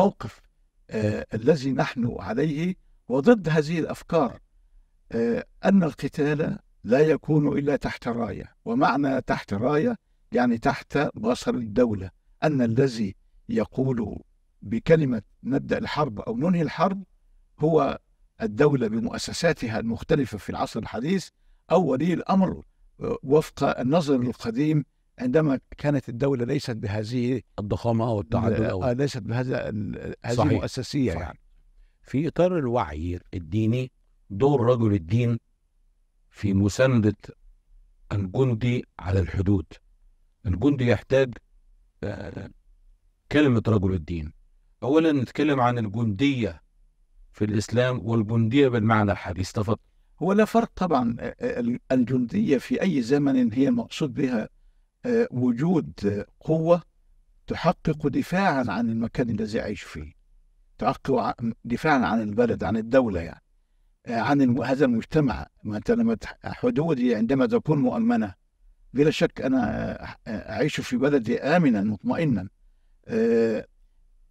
الموقف آه الذي نحن عليه وضد هذه الافكار آه ان القتال لا يكون الا تحت رايه ومعنى تحت رايه يعني تحت بصر الدوله ان الذي يقول بكلمه نبدا الحرب او ننهي الحرب هو الدوله بمؤسساتها المختلفه في العصر الحديث او ولي الامر آه، وفق النظر القديم عندما كانت الدولة ليست بهذه الضخامة أو التعدد أو آه، ليست بهذا هذه المؤسسية يعني في إطار الوعي الديني دور رجل الدين في مساندة الجندي على الحدود الجندي يحتاج آه، كلمة رجل الدين أولا نتكلم عن الجندية في الإسلام والجندية بالمعنى الحديث تفضل هو لا فرق طبعا آه، الجندية في أي زمن هي مقصود بها وجود قوة تحقق دفاعا عن المكان الذي أعيش فيه تحقق دفاعا عن البلد عن الدولة يعني آه، عن هذا المجتمع حدودي عندما تكون مؤمنة بلا شك أنا أعيش في بلدي آمنا مطمئنا آه،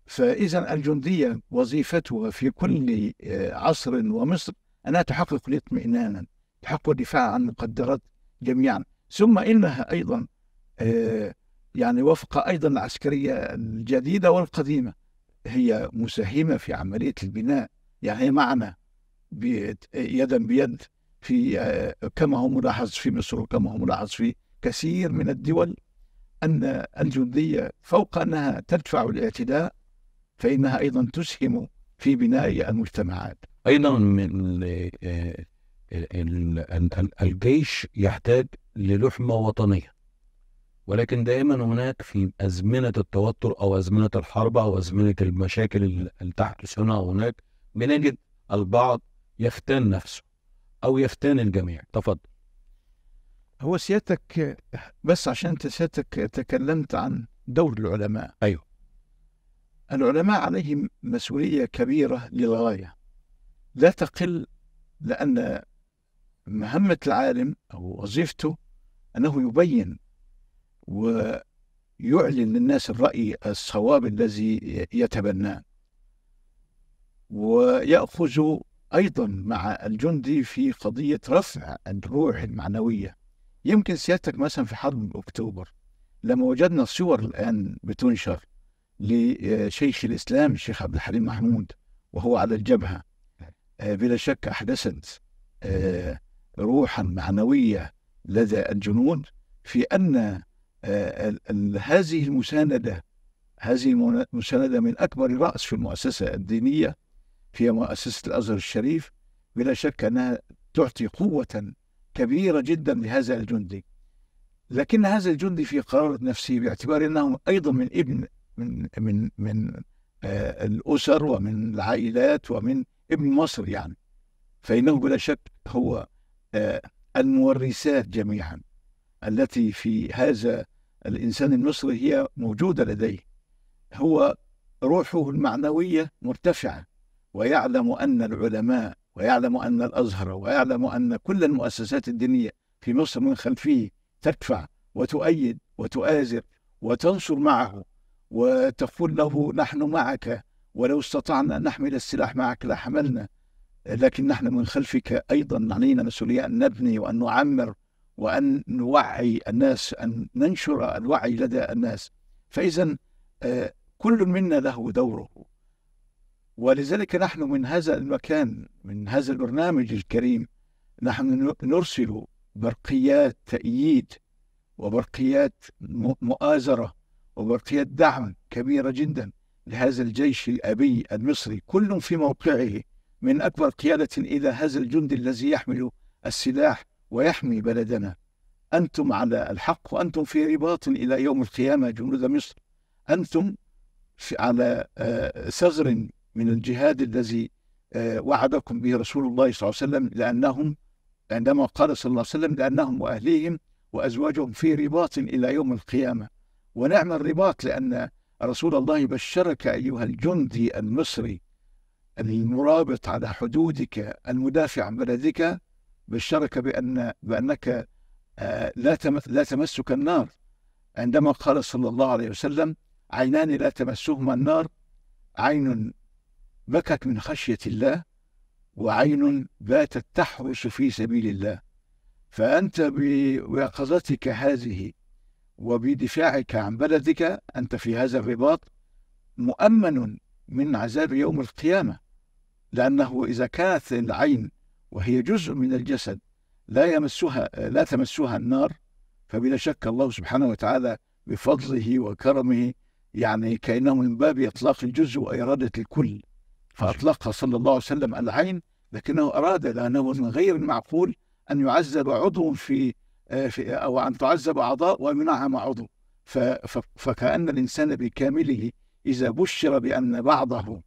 فإذا الجندية وظيفتها في كل آه، عصر ومصر أنها تحقق الاطمئنان تحقق الدفاع عن مقدرات جميعا ثم إنها أيضا آه، يعني وفق أيضا العسكرية الجديدة والقديمة هي مساهمة في عملية البناء يعني هي معنا يدا بيد في آه، كما هو ملاحظ في مصر وكما هو ملاحظ في كثير من الدول أن الجندية فوق أنها تدفع الاعتداء فإنها أيضا تسهم في بناء المجتمعات أيضا من آه، الجيش يحتاج للحمة وطنية ولكن دائما هناك في أزمنة التوتر أو أزمنة الحرب أو أزمنة المشاكل اللي تحدث هنا أو هناك بنجد البعض يفتن نفسه أو يفتن الجميع تفضل هو سيادتك بس عشان سيادتك تكلمت عن دور العلماء أيوه العلماء عليهم مسؤولية كبيرة للغاية لا تقل لأن مهمة العالم أو وظيفته أنه يبين ويعلن للناس الرأي الصواب الذي يتبناه ويأخذ أيضا مع الجندي في قضية رفع الروح المعنوية يمكن سيادتك مثلا في حرب أكتوبر لما وجدنا صور الآن بتنشر لشيخ الإسلام الشيخ عبد الحليم محمود وهو على الجبهة آه، بلا شك أحدثت آه، روحا معنوية لدى الجنود في أن آه، هذه المساندة هذه المساندة من أكبر رأس في المؤسسة الدينية في مؤسسة الأزهر الشريف بلا شك أنها تعطي قوة كبيرة جدا لهذا الجندي لكن هذا الجندي في قرارة نفسه باعتبار أنه أيضا من ابن من من من آه، الأسر ومن العائلات ومن ابن مصر يعني فإنه بلا شك هو آه، المورثات جميعا التي في هذا الإنسان المصري هي موجودة لديه هو روحه المعنوية مرتفعة ويعلم أن العلماء ويعلم أن الأزهر ويعلم أن كل المؤسسات الدينية في مصر من خلفه تدفع وتؤيد وتؤازر وتنصر معه وتقول له نحن معك ولو استطعنا أن نحمل السلاح معك لحملنا لكن نحن من خلفك أيضا علينا مسؤولية أن نبني وأن نعمر وأن نوعي الناس أن ننشر الوعي لدى الناس فإذا آه، كل منا له دوره ولذلك نحن من هذا المكان من هذا البرنامج الكريم نحن نرسل برقيات تأييد وبرقيات مؤازرة وبرقيات دعم كبيرة جدا لهذا الجيش الأبي المصري كل في موقعه من أكبر قيادة إلى هذا الجند الذي يحمل السلاح ويحمي بلدنا أنتم على الحق وأنتم في رباط إلى يوم القيامة جنود مصر أنتم على آه، ثغر من الجهاد الذي آه، وعدكم به رسول الله صلى الله عليه وسلم لأنهم عندما قال صلى الله عليه وسلم لأنهم وأهليهم وأزواجهم في رباط إلى يوم القيامة ونعم الرباط لأن رسول الله بشرك أيها الجندي المصري المرابط على حدودك المدافع عن بلدك بشرك بأن بأنك آه، لا لا تمسك النار عندما قال صلى الله عليه وسلم عينان لا تمسهما النار عين بكت من خشية الله وعين باتت تحرس في سبيل الله فأنت بيقظتك هذه وبدفاعك عن بلدك أنت في هذا الرباط مؤمن من عذاب يوم القيامة لأنه إذا كانت العين وهي جزء من الجسد لا يمسها لا تمسها النار فبلا شك الله سبحانه وتعالى بفضله وكرمه يعني كانه من باب اطلاق الجزء واراده الكل فاطلقها صلى الله عليه وسلم العين لكنه اراد لانه من غير المعقول ان يعذب عضو في, في او ان تعذب اعضاء ويمنعها عضو فكأن الإنسان بكامله إذا بشر بأن بعضه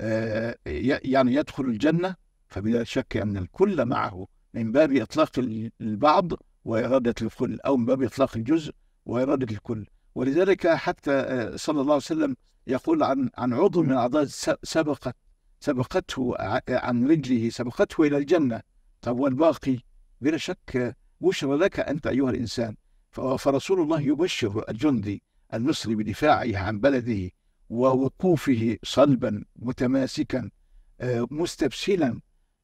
آه، يعني يدخل الجنة فبلا شك أن الكل معه من باب إطلاق البعض وإرادة الكل أو من باب إطلاق الجزء وإرادة الكل ولذلك حتى آه، صلى الله عليه وسلم يقول عن عن عضو من الأعضاء سبقت سبقته عن رجله سبقته إلى الجنة طب والباقي بلا شك بشرى لك أنت أيها الإنسان فرسول الله يبشر الجندي المصري بدفاعه عن بلده ووقوفه صلبا متماسكا آه، مستبسلا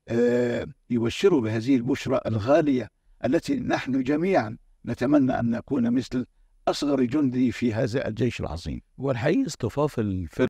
آه، يبشره بهذه البشرى الغالية التي نحن جميعا نتمنى أن نكون مثل أصغر جندي في هذا الجيش العظيم والحقيقة اصطفاف الفرق